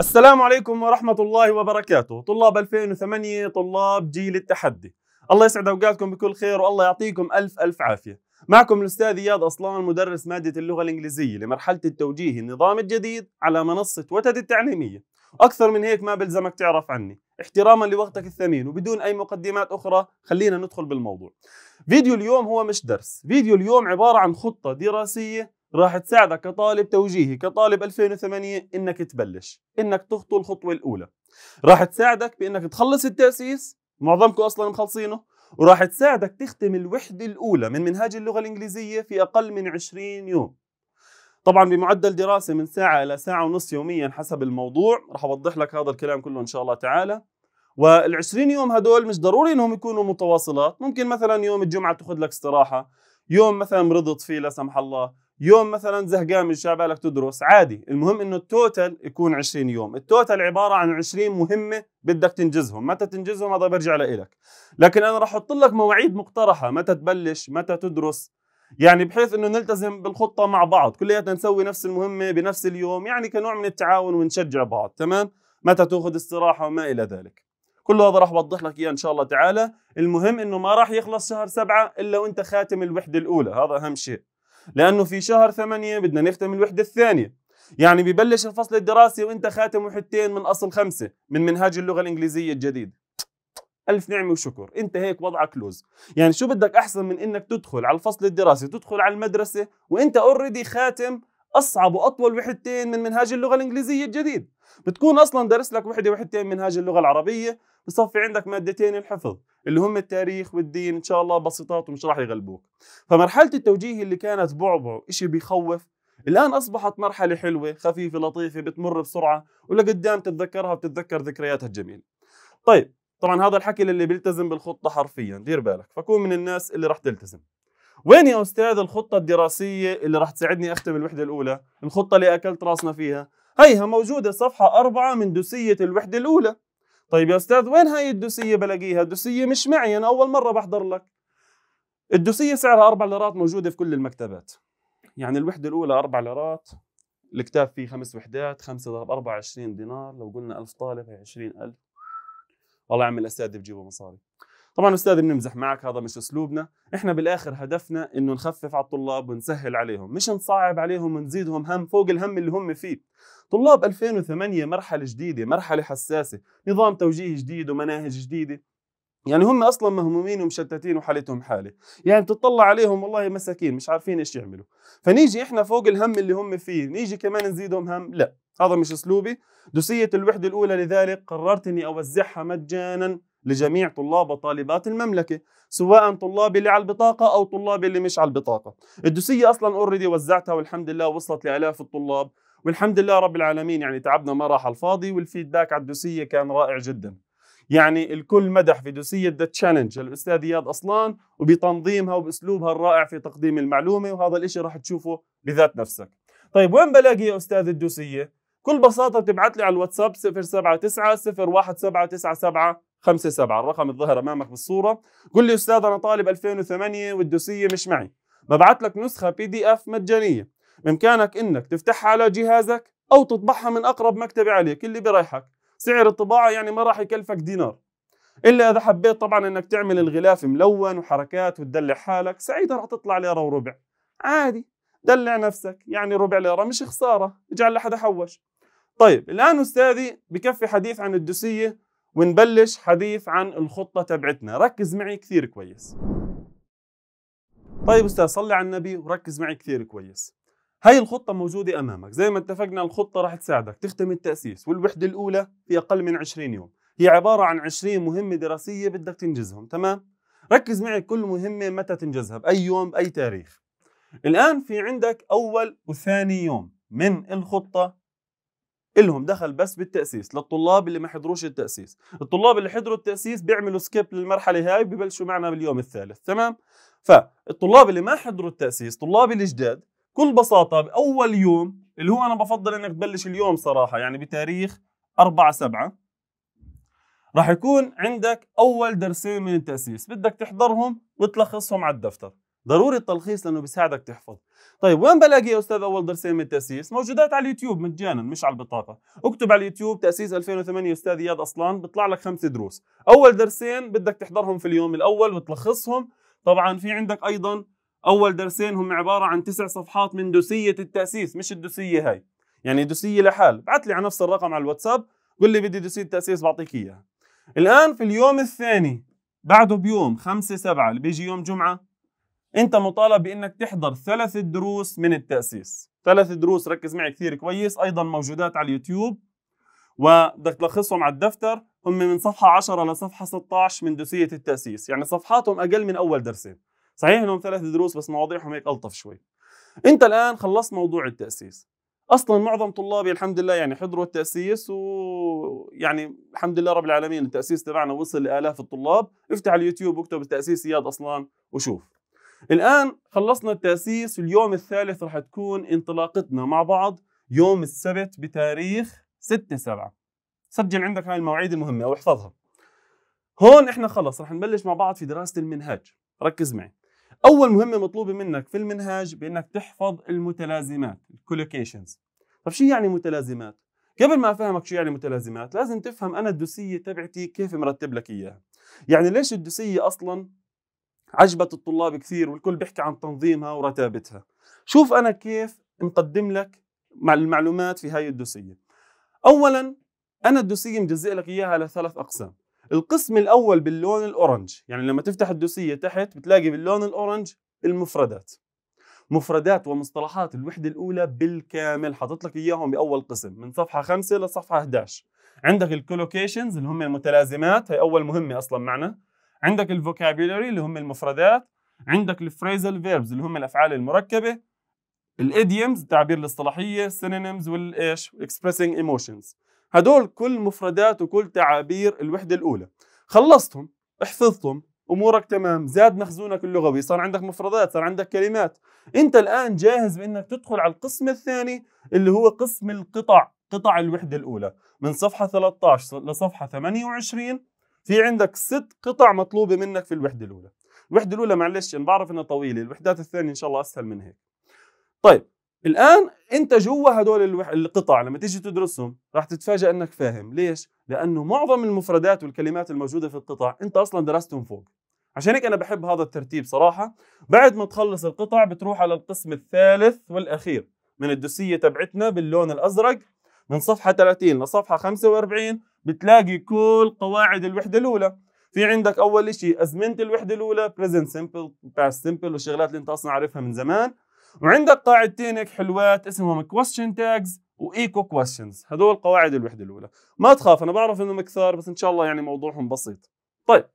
السلام عليكم ورحمة الله وبركاته طلاب 2008 طلاب جيل التحدي الله يسعد أوقاتكم بكل خير والله يعطيكم ألف ألف عافية معكم الأستاذ إياد أصلان مدرس مادة اللغة الإنجليزية لمرحلة التوجيه النظام الجديد على منصة وتد التعليمية أكثر من هيك ما بلزمك تعرف عني احتراما لوقتك الثمين وبدون أي مقدمات أخرى خلينا ندخل بالموضوع فيديو اليوم هو مش درس فيديو اليوم عبارة عن خطة دراسية راح تساعدك كطالب توجيهي كطالب 2008 انك تبلش انك تخطو الخطوه الاولى راح تساعدك بانك تخلص التاسيس معظمكم اصلا مخلصينه وراح تساعدك تختم الوحده الاولى من منهاج اللغه الانجليزيه في اقل من 20 يوم طبعا بمعدل دراسه من ساعه الى ساعه ونص يوميا حسب الموضوع راح اوضح لك هذا الكلام كله ان شاء الله تعالى وال20 يوم هدول مش ضروري انهم يكونوا متواصلات ممكن مثلا يوم الجمعه تاخذ لك استراحه يوم مثلا مرضت فيه لا سمح الله يوم مثلا زهقان من شغالك تدرس عادي المهم انه التوتال يكون 20 يوم التوتال عباره عن 20 مهمه بدك تنجزهم متى تنجزهم هذا برجع لإلك لكن انا راح احط لك مواعيد مقترحه متى تبلش متى تدرس يعني بحيث انه نلتزم بالخطه مع بعض كلياتنا نسوي نفس المهمه بنفس اليوم يعني كنوع من التعاون ونشجع بعض تمام متى تاخذ استراحه وما الى ذلك كل هذا راح اوضح لك اياه ان شاء الله تعالى المهم انه ما راح يخلص شهر سبعة الا وانت خاتم الوحده الاولى هذا اهم شيء لانه في شهر ثمانية بدنا نختم الوحده الثانيه يعني ببلش الفصل الدراسي وانت خاتم وحدتين من اصل خمسه من منهاج اللغه الانجليزيه الجديد الف نعمه وشكر انت هيك وضعك لوز يعني شو بدك احسن من انك تدخل على الفصل الدراسي تدخل على المدرسه وانت اوريدي خاتم اصعب واطول وحدتين من منهاج اللغه الانجليزيه الجديد بتكون اصلا درس لك وحده وحدتين منهاج اللغه العربيه بصفي عندك مادتين الحفظ اللي هم التاريخ والدين ان شاء الله بسيطات ومش راح يغلبوك فمرحله التوجيه اللي كانت بعبع شيء بيخوف الان اصبحت مرحله حلوه خفيفه لطيفه بتمر بسرعه ولقدام تتذكرها وتتذكر ذكرياتها الجميله طيب طبعا هذا الحكي للي بيلتزم بالخطه حرفيا دير بالك فكون من الناس اللي راح تلتزم وين يا استاذ الخطه الدراسيه اللي راح تساعدني اختم الوحده الاولى الخطه اللي اكلت راسنا فيها هيها موجوده صفحه أربعة من دوسيه الوحده الاولى طيب يا استاذ وين هاي الدوسيه بلاقيها الدوسيه مش معي انا اول مره بحضر لك الدوسيه سعرها 4 ليرات موجوده في كل المكتبات يعني الوحده الاولى 4 ليرات الكتاب فيه خمس وحدات 5 ضرب 24 دينار لو قلنا 1000 طالب هي 20000 والله يعمل الاساتذه بجيبوا مصاري طبعا استاذ بنمزح معك هذا مش اسلوبنا احنا بالاخر هدفنا انه نخفف على الطلاب ونسهل عليهم مش نصعب عليهم ونزيدهم هم فوق الهم اللي هم فيه طلاب 2008 مرحلة جديدة مرحلة حساسة نظام توجيهي جديد ومناهج جديدة يعني هم اصلا مهمومين ومشتتين وحالتهم حاله يعني بتطلع عليهم والله مساكين مش عارفين ايش يعملوا فنيجي احنا فوق الهم اللي هم فيه نيجي كمان نزيدهم هم لا هذا مش اسلوبي دوسيه الوحده الاولى لذلك قررت اني اوزعها مجانا لجميع طلاب وطالبات المملكه سواء طلابي اللي على البطاقه او طلابي اللي مش على البطاقه الدوسيه اصلا اوريدي وزعتها والحمد لله وصلت لالاف الطلاب والحمد لله رب العالمين يعني تعبنا ما راح الفاضي والفيدباك على الدوسيه كان رائع جدا يعني الكل مدح في دوسية ذا تشالنج الأستاذ إياد أصلان وبتنظيمها وبأسلوبها الرائع في تقديم المعلومة وهذا الإشي راح تشوفه بذات نفسك طيب وين بلاقي يا أستاذ الدوسية؟ كل بساطة بتبعت لي على الواتساب 079 01797 الرقم الظاهر أمامك بالصورة قل لي أستاذ أنا طالب 2008 والدوسية مش معي ببعت لك نسخة بي دي اف مجانية بإمكانك إنك تفتحها على جهازك أو تطبعها من أقرب مكتبة عليك اللي بريحك سعر الطباعة يعني ما راح يكلفك دينار إلا إذا حبيت طبعا إنك تعمل الغلاف ملون وحركات وتدلع حالك سعيدة راح تطلع ليرة وربع عادي دلع نفسك يعني ربع ليرة مش خسارة اجعل لحد حوش طيب الآن أستاذي بكفي حديث عن الدوسية ونبلش حديث عن الخطة تبعتنا ركز معي كثير كويس طيب أستاذ صلي على النبي وركز معي كثير كويس هاي الخطة موجودة أمامك زي ما اتفقنا الخطة راح تساعدك تختم التأسيس والوحدة الأولى في أقل من 20 يوم هي عبارة عن 20 مهمة دراسية بدك تنجزهم تمام؟ ركز معي كل مهمة متى تنجزها بأي يوم بأي تاريخ الآن في عندك أول وثاني يوم من الخطة إلهم دخل بس بالتأسيس للطلاب اللي ما حضروش التأسيس الطلاب اللي حضروا التأسيس بيعملوا سكيب للمرحلة هاي ببلشوا معنا باليوم الثالث تمام فالطلاب اللي ما حضروا التأسيس طلاب الجداد بكل بساطه باول يوم اللي هو انا بفضل انك تبلش اليوم صراحه يعني بتاريخ 4 7 راح يكون عندك اول درسين من التاسيس بدك تحضرهم وتلخصهم على الدفتر ضروري التلخيص لانه بيساعدك تحفظ طيب وين بلاقي يا استاذ اول درسين من التاسيس موجودات على اليوتيوب مجانا مش على البطاقه اكتب على اليوتيوب تاسيس 2008 استاذ اياد اصلان بيطلع لك خمس دروس اول درسين بدك تحضرهم في اليوم الاول وتلخصهم طبعا في عندك ايضا أول درسين هم عبارة عن تسع صفحات من دوسية التأسيس مش الدوسية هاي يعني دوسية لحال بعت لي على نفس الرقم على الواتساب قل لي بدي دوسية التأسيس بعطيك إياها الآن في اليوم الثاني بعده بيوم خمسة سبعة اللي بيجي يوم جمعة أنت مطالب بأنك تحضر ثلاث دروس من التأسيس ثلاث دروس ركز معي كثير كويس أيضا موجودات على اليوتيوب وبدك تلخصهم على الدفتر هم من صفحة 10 لصفحة 16 من دوسية التأسيس يعني صفحاتهم أقل من أول درسين صحيح انهم ثلاث دروس بس مواضيعهم هيك الطف شوي انت الان خلصت موضوع التاسيس اصلا معظم طلابي الحمد لله يعني حضروا التاسيس ويعني الحمد لله رب العالمين التاسيس تبعنا وصل لالاف الطلاب افتح اليوتيوب واكتب التاسيس اياد اصلا وشوف الان خلصنا التاسيس اليوم الثالث راح تكون انطلاقتنا مع بعض يوم السبت بتاريخ 6 7 سجل عندك هاي المواعيد المهمه او احفظها هون احنا خلص راح نبلش مع بعض في دراسه المنهاج ركز معي اول مهمه مطلوبه منك في المنهاج بانك تحفظ المتلازمات الكولوكيشنز طب شو يعني متلازمات قبل ما افهمك شو يعني متلازمات لازم تفهم انا الدوسيه تبعتي كيف مرتب لك اياها يعني ليش الدوسيه اصلا عجبت الطلاب كثير والكل بيحكي عن تنظيمها ورتابتها شوف انا كيف مقدم لك مع المعلومات في هاي الدوسيه اولا انا الدوسيه مجزئ لك اياها لثلاث اقسام القسم الاول باللون الاورنج يعني لما تفتح الدوسيه تحت بتلاقي باللون الاورنج المفردات مفردات ومصطلحات الوحده الاولى بالكامل حاطط لك اياهم باول قسم من صفحه 5 لصفحه 11 عندك الكولوكيشنز اللي هم المتلازمات هي اول مهمه اصلا معنا عندك الفوكابيلوري اللي هم المفردات عندك الفريزل فيربز اللي هم الافعال المركبه الايديمز تعبير الاصطلاحيه سينينيمز والايش اكسبريسنج ايموشنز هدول كل مفردات وكل تعابير الوحدة الأولى خلصتهم حفظتهم امورك تمام زاد مخزونك اللغوي صار عندك مفردات صار عندك كلمات انت الان جاهز بانك تدخل على القسم الثاني اللي هو قسم القطع قطع الوحده الاولى من صفحه 13 لصفحه 28 في عندك ست قطع مطلوبه منك في الوحده الاولى الوحده الاولى معلش انا بعرف انها طويله الوحدات الثانيه ان شاء الله اسهل من هيك طيب الان انت جوا هدول القطع لما تيجي تدرسهم راح تتفاجئ انك فاهم ليش لانه معظم المفردات والكلمات الموجوده في القطع انت اصلا درستهم فوق عشان هيك انا بحب هذا الترتيب صراحه بعد ما تخلص القطع بتروح على القسم الثالث والاخير من الدوسيه تبعتنا باللون الازرق من صفحه 30 لصفحه 45 بتلاقي كل قواعد الوحده الاولى في عندك اول شيء ازمنه الوحده الاولى بريزنت سمبل باست سمبل والشغلات اللي انت اصلا عارفها من زمان وعندك قاعدتين هيك حلوات اسمهم question tags وايكو questions هذول قواعد الوحده الاولى ما تخاف انا بعرف انهم كثار بس ان شاء الله يعني موضوعهم بسيط طيب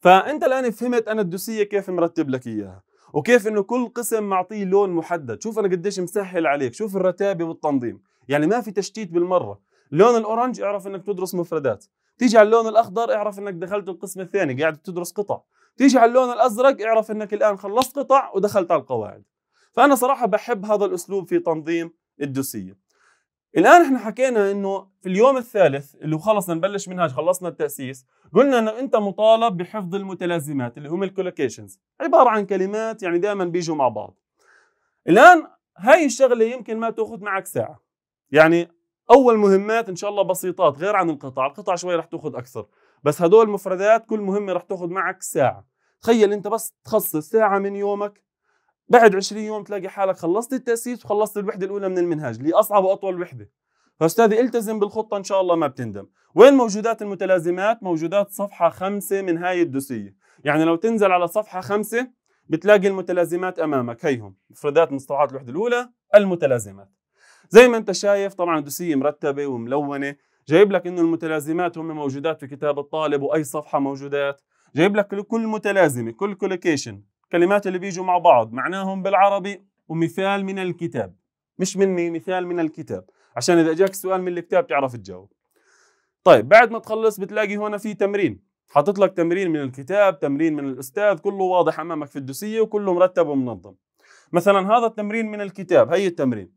فانت الان فهمت انا الدوسيه كيف مرتب لك اياها وكيف انه كل قسم معطيه لون محدد شوف انا قديش مسهل عليك شوف الرتابه والتنظيم يعني ما في تشتيت بالمره لون الاورنج اعرف انك تدرس مفردات تيجي على اللون الاخضر اعرف انك دخلت القسم الثاني قاعد تدرس قطع تيجي على اللون الازرق اعرف انك الان خلصت قطع ودخلت على القواعد فأنا صراحة بحب هذا الأسلوب في تنظيم الدوسية الآن احنا حكينا انه في اليوم الثالث اللي خلص نبلش منهاج خلصنا التأسيس قلنا انه انت مطالب بحفظ المتلازمات اللي هم الكولوكيشنز عبارة عن كلمات يعني دائما بيجوا مع بعض الآن هاي الشغلة يمكن ما تأخذ معك ساعة يعني أول مهمات إن شاء الله بسيطات غير عن القطع القطع شوي رح تأخذ أكثر بس هدول المفردات كل مهمة رح تأخذ معك ساعة تخيل أنت بس تخصص ساعة من يومك بعد 20 يوم تلاقي حالك خلصت التاسيس وخلصت الوحده الاولى من المنهاج اللي اصعب واطول وحده فاستاذي التزم بالخطه ان شاء الله ما بتندم وين موجودات المتلازمات موجودات صفحه خمسة من هاي الدوسيه يعني لو تنزل على صفحه خمسة بتلاقي المتلازمات امامك هيهم مفردات مستوعبات الوحده الاولى المتلازمات زي ما انت شايف طبعا الدوسيه مرتبه وملونه جايب لك انه المتلازمات هم موجودات في كتاب الطالب واي صفحه موجودات جايب لك كل متلازمه كل كولوكيشن كلمات اللي بيجوا مع بعض معناهم بالعربي ومثال من الكتاب مش مني مثال من الكتاب عشان اذا اجاك سؤال من الكتاب تعرف تجاوب طيب بعد ما تخلص بتلاقي هنا في تمرين حاطط لك تمرين من الكتاب تمرين من الاستاذ كله واضح امامك في الدوسيه وكله مرتب ومنظم مثلا هذا التمرين من الكتاب هي التمرين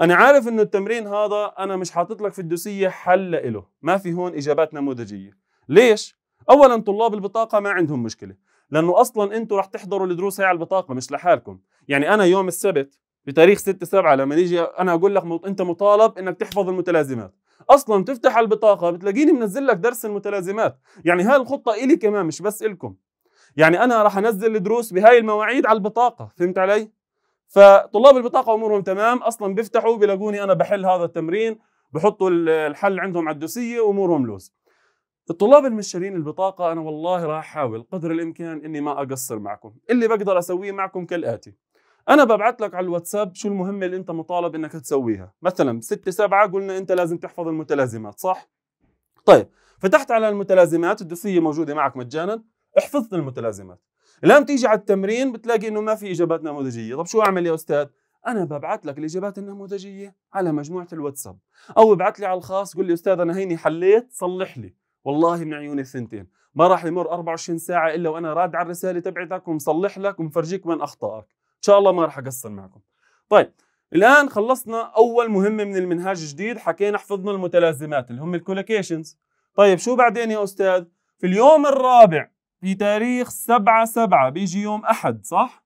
انا عارف انه التمرين هذا انا مش حاطط لك في الدوسيه حل له ما في هون اجابات نموذجيه ليش اولا طلاب البطاقه ما عندهم مشكله لانه اصلا انتوا رح تحضروا الدروس هي على البطاقه مش لحالكم يعني انا يوم السبت بتاريخ 6 7 لما نيجي انا اقول لك انت مطالب انك تحفظ المتلازمات اصلا تفتح البطاقه بتلاقيني منزل لك درس المتلازمات يعني هاي الخطه الي كمان مش بس الكم يعني انا راح انزل الدروس بهاي المواعيد على البطاقه فهمت علي فطلاب البطاقه امورهم تمام اصلا بيفتحوا بيلاقوني انا بحل هذا التمرين بحطوا الحل عندهم على الدوسيه وامورهم لوز الطلاب المشترين البطاقة أنا والله راح أحاول قدر الإمكان إني ما أقصر معكم اللي بقدر أسويه معكم كالآتي أنا ببعث لك على الواتساب شو المهمة اللي أنت مطالب إنك تسويها مثلا ستة سبعة قلنا أنت لازم تحفظ المتلازمات صح؟ طيب فتحت على المتلازمات الدوسية موجودة معك مجانا احفظت المتلازمات الآن تيجي على التمرين بتلاقي إنه ما في إجابات نموذجية طب شو أعمل يا أستاذ؟ انا ببعث لك الاجابات النموذجيه على مجموعه الواتساب او ابعث لي على الخاص قول لي استاذ انا هيني حليت صلح لي والله من عيوني الثنتين ما راح يمر 24 ساعه الا وانا راد على الرساله تبعتك ومصلح لك ومفرجيك وين اخطائك ان شاء الله ما راح اقصر معكم طيب الان خلصنا اول مهمه من المنهاج الجديد حكينا حفظنا المتلازمات اللي هم الكولوكيشنز طيب شو بعدين يا استاذ في اليوم الرابع في تاريخ 7 7 بيجي يوم احد صح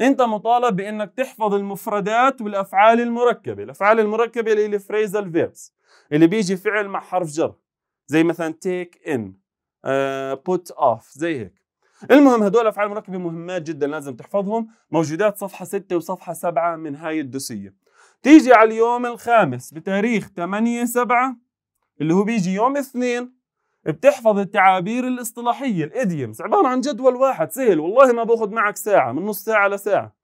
انت مطالب بانك تحفظ المفردات والافعال المركبه الافعال المركبه اللي هي الفريزال فيربس اللي بيجي فعل مع حرف جر زي مثلا تيك ان بوت اوف زي هيك المهم هدول افعال مركبه مهمات جدا لازم تحفظهم موجودات صفحه 6 وصفحه 7 من هاي الدوسيه تيجي على اليوم الخامس بتاريخ 8 7 اللي هو بيجي يوم اثنين بتحفظ التعابير الاصطلاحية الايديومز عبارة عن جدول واحد سهل والله ما باخذ معك ساعة من نص ساعة لساعة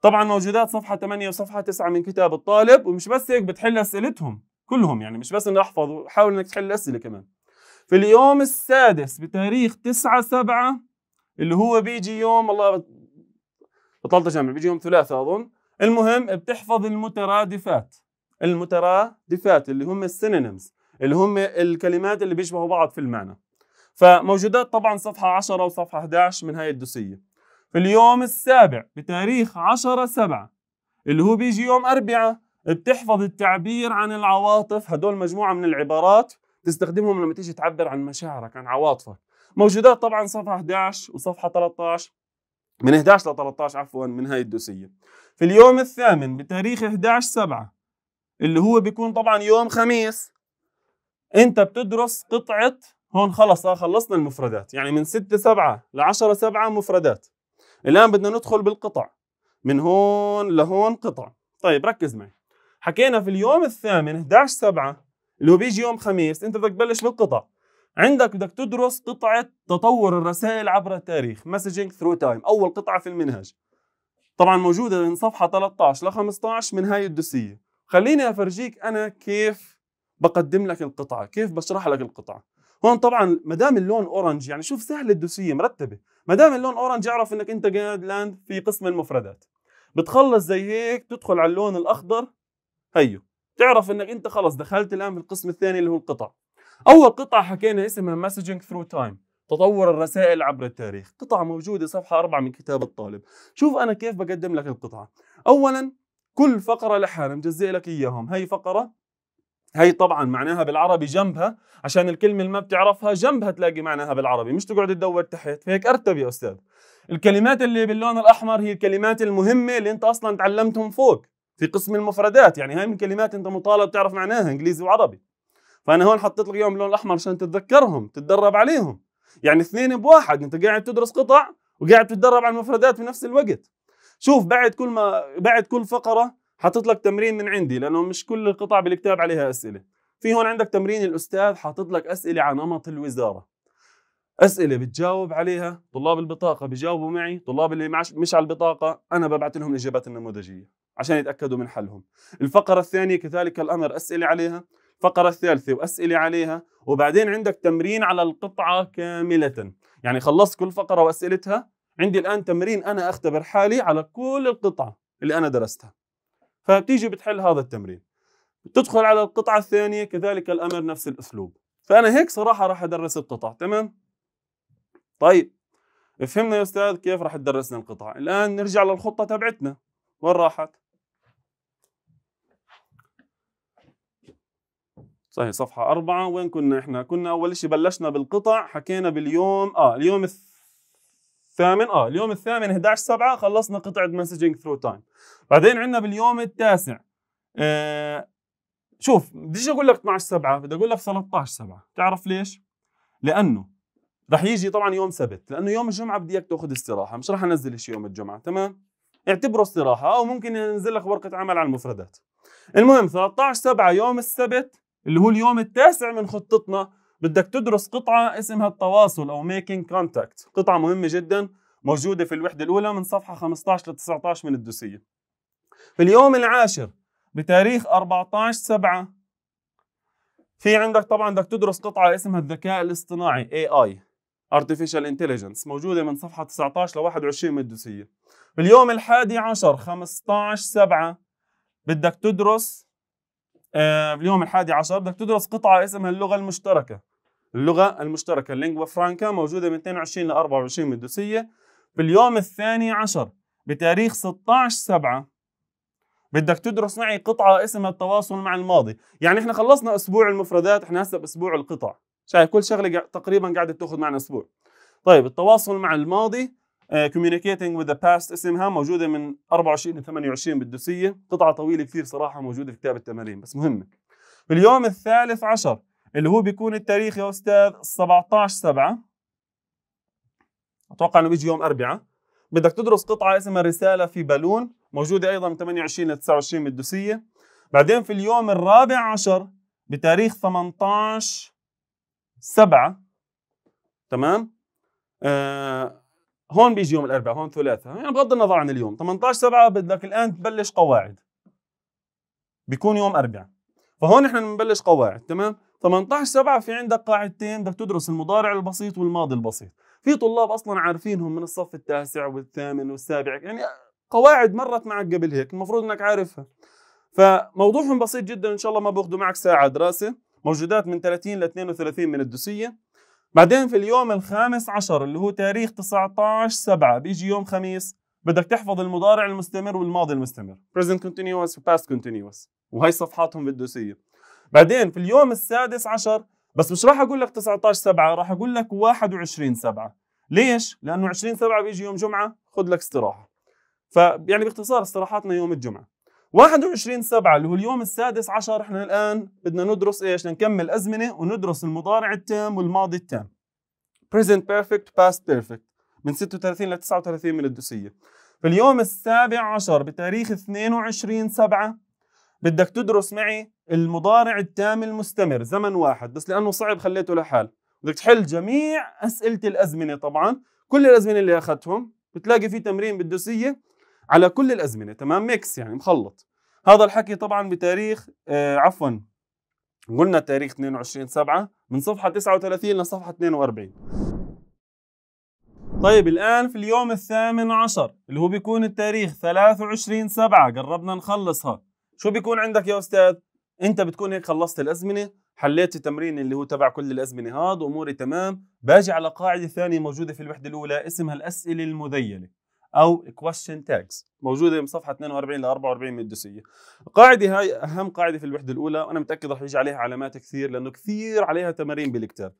طبعا موجودات صفحة 8 وصفحة 9 من كتاب الطالب ومش بس هيك بتحل أسئلتهم كلهم يعني مش بس انه احفظ وحاول انك تحل الاسئله كمان في اليوم السادس بتاريخ 9 7 اللي هو بيجي يوم والله بطلت جامع بيجي يوم ثلاثة اظن المهم بتحفظ المترادفات المترادفات اللي هم السينونيمز اللي هم الكلمات اللي بيشبهوا بعض في المعنى فموجودات طبعا صفحة 10 وصفحة 11 من هاي الدوسية في اليوم السابع بتاريخ 10 7 اللي هو بيجي يوم أربعة بتحفظ التعبير عن العواطف هدول مجموعة من العبارات تستخدمهم لما تيجي تعبر عن مشاعرك عن عواطفك موجودات طبعا صفحة 11 وصفحة 13 من 11 ل 13 عفوا من هاي الدوسية في اليوم الثامن بتاريخ 11 7 اللي هو بيكون طبعا يوم خميس انت بتدرس قطعة هون خلص آه، خلصنا المفردات يعني من 6 7 ل 10 7 مفردات الآن بدنا ندخل بالقطع من هون لهون قطع طيب ركز معي حكينا في اليوم الثامن 11 7 اللي هو بيجي يوم خميس انت بدك تبلش بالقطع عندك بدك تدرس قطعه تطور الرسائل عبر التاريخ مسجنج ثرو تايم اول قطعه في المنهج طبعا موجوده من صفحه 13 ل 15 من هاي الدوسية خليني افرجيك انا كيف بقدم لك القطعه كيف بشرح لك القطعه هون طبعا ما دام اللون اورنج يعني شوف سهل الدوسية مرتبه ما دام اللون اورنج اعرف انك انت قاعد لاند في قسم المفردات بتخلص زي هيك تدخل على اللون الاخضر هيو تعرف انك انت خلص دخلت الان في القسم الثاني اللي هو القطع اول قطعه حكينا اسمها مسجنج ثرو تايم تطور الرسائل عبر التاريخ قطعة موجودة صفحة أربعة من كتاب الطالب شوف أنا كيف بقدم لك القطعة أولا كل فقرة لحالها مجزئ لك إياهم هي فقرة هي طبعا معناها بالعربي جنبها عشان الكلمة اللي ما بتعرفها جنبها تلاقي معناها بالعربي مش تقعد تدور تحت فهيك أرتب يا أستاذ الكلمات اللي باللون الأحمر هي الكلمات المهمة اللي أنت أصلا تعلمتهم فوق في قسم المفردات يعني هاي من كلمات انت مطالب تعرف معناها انجليزي وعربي فانا هون حطيت لك اياهم باللون الاحمر عشان تتذكرهم تتدرب عليهم يعني اثنين بواحد انت قاعد تدرس قطع وقاعد تتدرب على المفردات في نفس الوقت شوف بعد كل ما بعد كل فقره حطيت لك تمرين من عندي لانه مش كل القطع بالكتاب عليها اسئله في هون عندك تمرين الاستاذ حاطط لك اسئله عن نمط الوزاره اسئله بتجاوب عليها طلاب البطاقه بيجاوبوا معي طلاب اللي مش على البطاقه انا ببعث لهم الاجابات النموذجيه عشان يتاكدوا من حلهم الفقره الثانيه كذلك الامر اسئله عليها الفقره الثالثه واسئله عليها وبعدين عندك تمرين على القطعه كامله يعني خلصت كل فقره واسئلتها عندي الان تمرين انا اختبر حالي على كل القطعه اللي انا درستها فبتيجي بتحل هذا التمرين بتدخل على القطعه الثانيه كذلك الامر نفس الاسلوب فانا هيك صراحه راح ادرس القطع تمام طيب فهمنا يا استاذ كيف راح تدرسنا القطع الان نرجع للخطه تبعتنا وين راحت صحيح صفحة أربعة وين كنا إحنا؟ كنا أول شيء بلشنا بالقطع حكينا باليوم آه اليوم الثامن آه اليوم الثامن 11 7 خلصنا قطعة مسجنج ثرو تايم بعدين عندنا باليوم التاسع آه شوف بديش أقول لك 12 7 بدي أقول لك 13 7 تعرف ليش؟ لأنه رح يجي طبعا يوم سبت لانه يوم الجمعه بدي اياك تاخذ استراحه مش رح انزل شيء يوم الجمعه تمام اعتبره استراحه او ممكن انزل لك ورقه عمل على المفردات المهم 13 7 يوم السبت اللي هو اليوم التاسع من خطتنا بدك تدرس قطعه اسمها التواصل او ميكينج كونتاكت قطعه مهمه جدا موجوده في الوحده الاولى من صفحه 15 ل 19 من الدوسيه في اليوم العاشر بتاريخ 14 7 في عندك طبعا بدك تدرس قطعه اسمها الذكاء الاصطناعي اي اي Artificial Intelligence موجودة من صفحة 19 ل 21 من الدوسية اليوم الحادي عشر 15 7 بدك تدرس آه اليوم الحادي عشر بدك تدرس قطعة اسمها اللغة المشتركة اللغة المشتركة اللينجوا فرانكا موجودة من 22 ل 24 من الدوسية باليوم الثاني عشر بتاريخ 16 7 بدك تدرس معي قطعة اسمها التواصل مع الماضي يعني احنا خلصنا أسبوع المفردات احنا هسه بأسبوع القطع شايف كل شغله تقريبا قاعده تاخذ معنا اسبوع طيب التواصل مع الماضي كوميونيكيتنج آه، with ذا باست اسمها موجوده من 24 ل 28 بالدوسيه قطعه طويله كثير صراحه موجوده في كتاب التمارين بس مهمه اليوم الثالث عشر اللي هو بيكون التاريخ يا استاذ 17 7 اتوقع انه بيجي يوم اربعاء بدك تدرس قطعه اسمها رساله في بالون موجوده ايضا من 28 ل 29 بالدوسيه بعدين في اليوم الرابع عشر بتاريخ 18 سبعة تمام آه هون بيجي يوم الاربعاء هون ثلاثاء يعني بغض النظر عن اليوم 18 7 بدك الان تبلش قواعد بيكون يوم اربعاء فهون احنا بنبلش قواعد تمام 18 7 في عندك قاعدتين بدك تدرس المضارع البسيط والماضي البسيط في طلاب اصلا عارفينهم من الصف التاسع والثامن والسابع يعني قواعد مرت معك قبل هيك المفروض انك عارفها فموضوعهم بسيط جدا ان شاء الله ما باخذوا معك ساعه دراسه موجودات من 30 ل 32 من الدوسية بعدين في اليوم الخامس عشر اللي هو تاريخ 19 7 بيجي يوم خميس بدك تحفظ المضارع المستمر والماضي المستمر present continuous و past continuous وهي صفحاتهم بالدوسية بعدين في اليوم السادس عشر بس مش راح اقول لك 19 7 راح اقول لك 21 7 ليش؟ لانه 20 7 بيجي يوم جمعه خذ لك استراحه فيعني باختصار استراحاتنا يوم الجمعه 21 7 اللي هو اليوم السادس عشر احنا الان بدنا ندرس ايش؟ نكمل ازمنه وندرس المضارع التام والماضي التام. present perfect past perfect من 36 ل 39 من الدوسيه. في اليوم السابع عشر بتاريخ 22 7 بدك تدرس معي المضارع التام المستمر زمن واحد بس لانه صعب خليته لحال. بدك تحل جميع اسئله الازمنه طبعا، كل الازمنه اللي اخذتهم بتلاقي في تمرين بالدوسيه على كل الازمنه تمام ميكس يعني مخلط هذا الحكي طبعا بتاريخ آه عفوا قلنا تاريخ 22 7 من صفحه 39 لصفحه 42 طيب الآن في اليوم الثامن عشر اللي هو بيكون التاريخ 23 سبعة قربنا نخلصها شو بيكون عندك يا أستاذ؟ أنت بتكون هيك خلصت الأزمنة حليت التمرين اللي هو تبع كل الأزمنة هاد أموري تمام باجي على قاعدة ثانية موجودة في الوحدة الأولى اسمها الأسئلة المذيلة او question tags موجوده من صفحه 42 ل 44 من الدوسيه القاعده هاي اهم قاعده في الوحده الاولى وانا متاكد رح يجي عليها علامات كثير لانه كثير عليها تمارين بالكتاب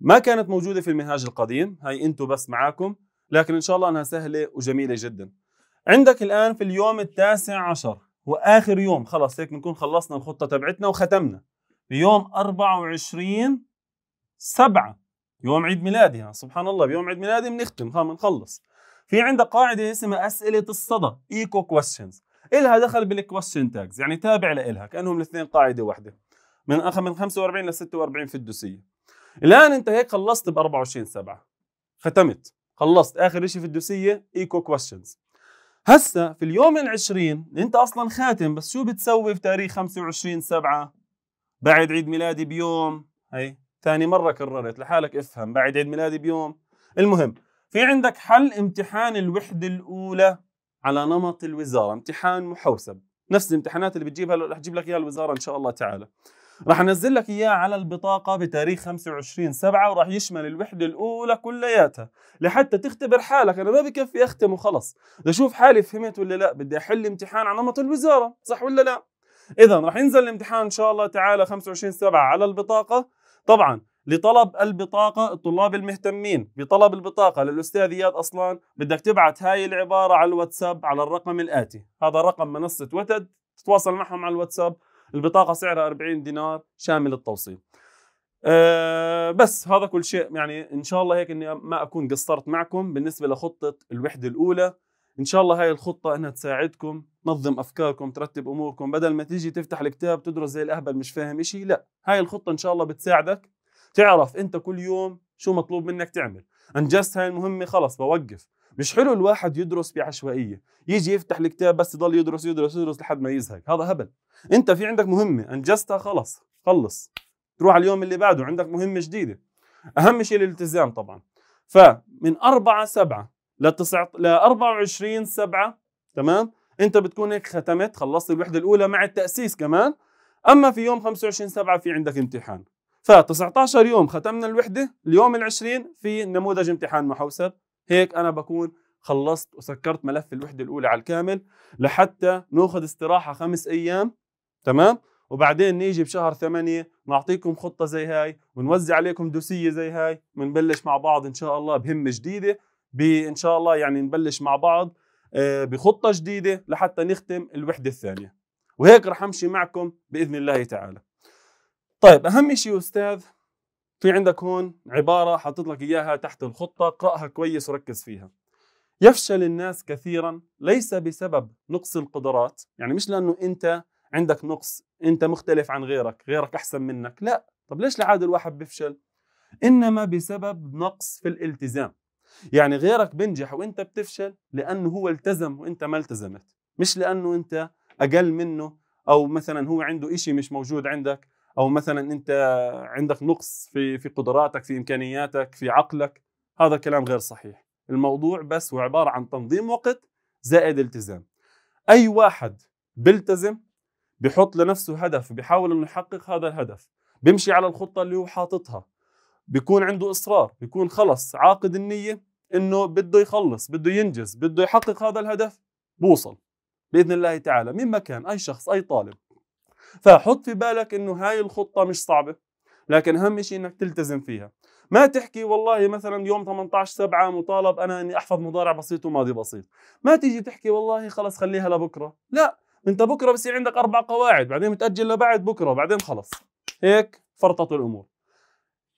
ما كانت موجوده في المنهاج القديم هاي انتم بس معاكم لكن ان شاء الله انها سهله وجميله جدا عندك الان في اليوم التاسع عشر واخر يوم خلص هيك بنكون خلصنا الخطه تبعتنا وختمنا بيوم 24 7 يوم عيد ميلادي سبحان الله بيوم عيد ميلادي بنختم ها بنخلص في عندك قاعده اسمها اسئله الصدى ايكو كويستشنز الها دخل بالكويستشن تاجز يعني تابع لها كانهم الاثنين قاعده واحده من اخ من 45 ل 46 في الدوسيه الان انت هيك خلصت ب 24 7 ختمت خلصت اخر شيء في الدوسيه ايكو كويستشنز هسا في اليوم ال20 انت اصلا خاتم بس شو بتسوي في تاريخ 25 7 بعد عيد ميلادي بيوم هي ثاني مره كررت لحالك افهم بعد عيد ميلادي بيوم المهم في عندك حل امتحان الوحده الاولى على نمط الوزاره امتحان محوسب نفس الامتحانات اللي بتجيبها رح اجيب لك اياها الوزاره ان شاء الله تعالى رح انزل لك اياه على البطاقه بتاريخ 25 7 وراح يشمل الوحده الاولى كلياتها لحتى تختبر حالك انا ما بكفي اختم وخلص بدي اشوف حالي فهمت ولا لا بدي احل امتحان على نمط الوزاره صح ولا لا اذا رح ينزل الامتحان ان شاء الله تعالى 25 7 على البطاقه طبعا لطلب البطاقة الطلاب المهتمين بطلب البطاقة للأستاذ إياد أصلان بدك تبعت هاي العبارة على الواتساب على الرقم الآتي هذا رقم منصة وتد تتواصل معهم على الواتساب البطاقة سعرها 40 دينار شامل التوصيل أه بس هذا كل شيء يعني ان شاء الله هيك اني ما اكون قصرت معكم بالنسبه لخطه الوحده الاولى ان شاء الله هاي الخطه انها تساعدكم تنظم افكاركم ترتب اموركم بدل ما تيجي تفتح الكتاب تدرس زي الاهبل مش فاهم إشي لا هاي الخطه ان شاء الله بتساعدك تعرف انت كل يوم شو مطلوب منك تعمل انجزت هاي المهمه خلص بوقف مش حلو الواحد يدرس بعشوائيه يجي يفتح الكتاب بس يضل يدرس يدرس يدرس لحد ما يزهق هذا هبل انت في عندك مهمه انجزتها خلص خلص تروح على اليوم اللي بعده عندك مهمه جديده اهم شيء الالتزام طبعا فمن 4 7 ل 9 ل 24 7 تمام انت بتكون هيك ختمت خلصت الوحده الاولى مع التاسيس كمان اما في يوم 25 7 في عندك امتحان ف19 يوم ختمنا الوحده اليوم ال20 في نموذج امتحان محوسب هيك انا بكون خلصت وسكرت ملف الوحده الاولى على الكامل لحتى ناخذ استراحه خمس ايام تمام وبعدين نيجي بشهر ثمانية نعطيكم خطة زي هاي ونوزع عليكم دوسية زي هاي ونبلش مع بعض إن شاء الله بهمة جديدة بإن شاء الله يعني نبلش مع بعض آه، بخطة جديدة لحتى نختم الوحدة الثانية وهيك رح أمشي معكم بإذن الله تعالى طيب اهم شيء استاذ في عندك هون عباره حاطط لك اياها تحت الخطه اقراها كويس وركز فيها يفشل الناس كثيرا ليس بسبب نقص القدرات يعني مش لانه انت عندك نقص انت مختلف عن غيرك غيرك احسن منك لا طب ليش لعاد الواحد بيفشل انما بسبب نقص في الالتزام يعني غيرك بنجح وانت بتفشل لانه هو التزم وانت ما التزمت مش لانه انت اقل منه او مثلا هو عنده شيء مش موجود عندك او مثلا انت عندك نقص في في قدراتك في امكانياتك في عقلك هذا كلام غير صحيح الموضوع بس هو عباره عن تنظيم وقت زائد التزام اي واحد بيلتزم بيحط لنفسه هدف بيحاول انه يحقق هذا الهدف بيمشي على الخطه اللي هو حاططها بيكون عنده اصرار بيكون خلص عاقد النيه انه بده يخلص بده ينجز بده يحقق هذا الهدف بوصل باذن الله تعالى مين ما كان اي شخص اي طالب فحط في بالك انه هاي الخطه مش صعبه لكن اهم شيء انك تلتزم فيها ما تحكي والله مثلا يوم 18 7 مطالب انا اني احفظ مضارع بسيط وماضي بسيط ما تيجي تحكي والله خلص خليها لبكره لا انت بكره بصير عندك اربع قواعد بعدين بتاجل لبعد بكره بعدين خلص هيك فرطت الامور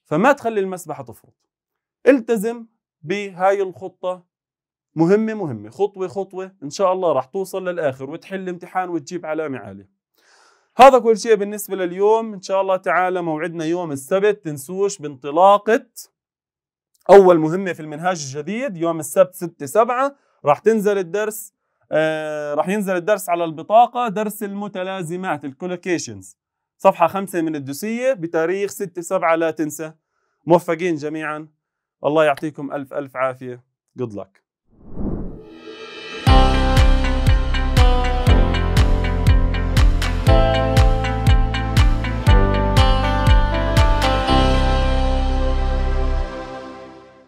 فما تخلي المسبحه تفرط التزم بهاي الخطه مهمه مهمه خطوه خطوه ان شاء الله راح توصل للاخر وتحل امتحان وتجيب علامه عاليه هذا كل شيء بالنسبة لليوم إن شاء الله تعالى موعدنا يوم السبت تنسوش بانطلاقة أول مهمة في المنهاج الجديد يوم السبت 6 7 راح تنزل الدرس آه راح ينزل الدرس على البطاقة درس المتلازمات الكولوكيشنز صفحة 5 من الدوسية بتاريخ 6 7 لا تنسى موفقين جميعا الله يعطيكم ألف ألف عافية good luck